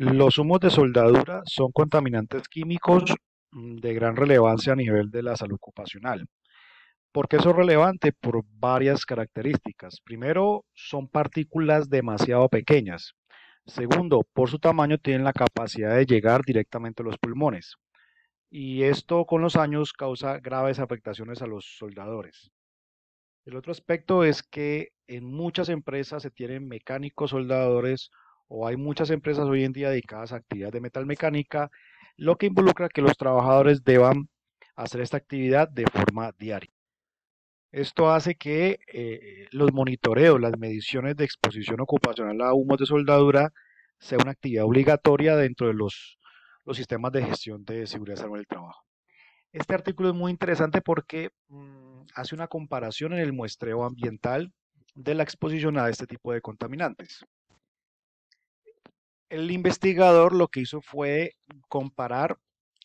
Los humos de soldadura son contaminantes químicos mm, de gran relevancia a nivel de la salud ocupacional. ¿Por qué son relevantes? Por varias características. Primero, son partículas demasiado pequeñas. Segundo, por su tamaño tienen la capacidad de llegar directamente a los pulmones. Y esto con los años causa graves afectaciones a los soldadores. El otro aspecto es que en muchas empresas se tienen mecánicos soldadores o hay muchas empresas hoy en día dedicadas a actividades de metalmecánica, lo que involucra que los trabajadores deban hacer esta actividad de forma diaria. Esto hace que eh, los monitoreos, las mediciones de exposición ocupacional a humos de soldadura sea una actividad obligatoria dentro de los, sistemas de gestión de seguridad y del trabajo. Este artículo es muy interesante porque mm, hace una comparación en el muestreo ambiental de la exposición a este tipo de contaminantes el investigador lo que hizo fue comparar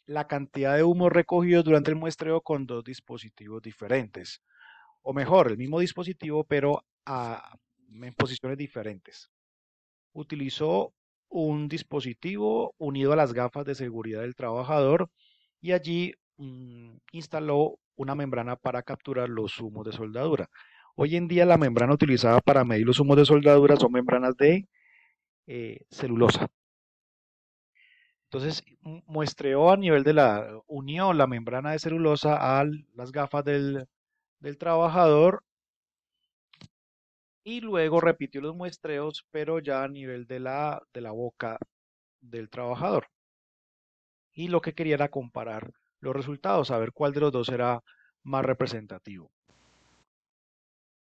la cantidad de humo recogido durante el muestreo con dos dispositivos diferentes. O mejor, el mismo dispositivo, pero en posiciones diferentes. Utilizó un dispositivo unido a las gafas de seguridad del trabajador y allí mm, instaló una membrana para capturar los humos de soldadura. Hoy en día la membrana utilizada para medir los humos de soldadura son membranas de eh, celulosa. Entonces muestreó a nivel de la, unión la membrana de celulosa a las gafas del, del trabajador y luego repitió los muestreos, pero ya a nivel de la, de la boca del trabajador. Y lo que quería era comparar los resultados, saber cuál de los dos era más representativo.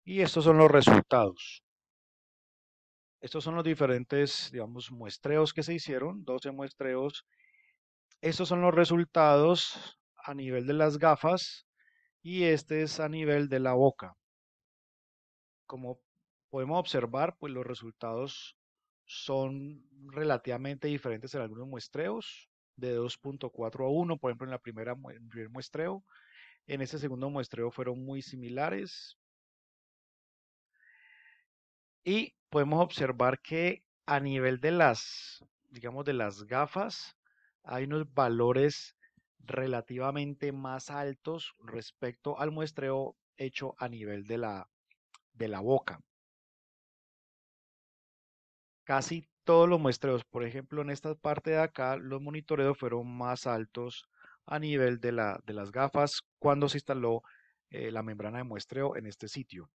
Y estos son los resultados. Estos son los diferentes, digamos, muestreos que se hicieron, 12 muestreos. Estos son los resultados a nivel de las gafas y este es a nivel de la boca. Como podemos observar, pues los resultados son relativamente diferentes en algunos muestreos, de 2.4 a 1, por ejemplo, en la primera el primer muestreo. En este segundo muestreo fueron muy similares. Y podemos observar que a nivel de las, digamos, de las gafas, hay unos valores relativamente más altos respecto al muestreo hecho a nivel de la, de la boca. Casi todos los muestreos, por ejemplo, en esta parte de acá, los monitoreos fueron más altos a nivel de, la, de las gafas cuando se instaló eh, la membrana de muestreo en este sitio.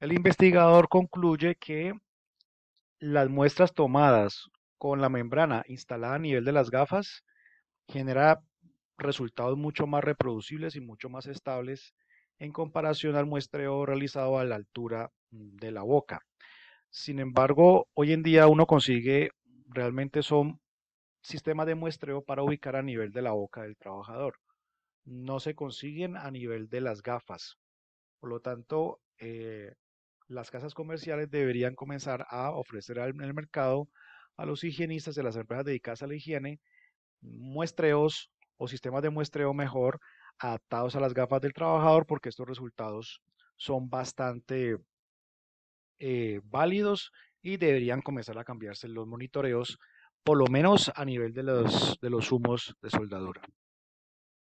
El investigador concluye que las muestras tomadas con la membrana instalada a nivel de las gafas genera resultados mucho más reproducibles y mucho más estables en comparación al muestreo realizado a la altura mm, de la boca. Sin embargo, hoy en día uno consigue, realmente son sistemas de muestreo para ubicar a nivel de la boca del trabajador. No se consiguen a nivel de las gafas. Por lo tanto, eh, las casas comerciales deberían comenzar a ofrecer en el mercado a los higienistas de las empresas dedicadas a la higiene muestreos o sistemas de muestreo mejor adaptados a las gafas del trabajador porque estos resultados son bastante eh, válidos y deberían comenzar a cambiarse los monitoreos, por lo menos a nivel de los, de los humos de soldadura.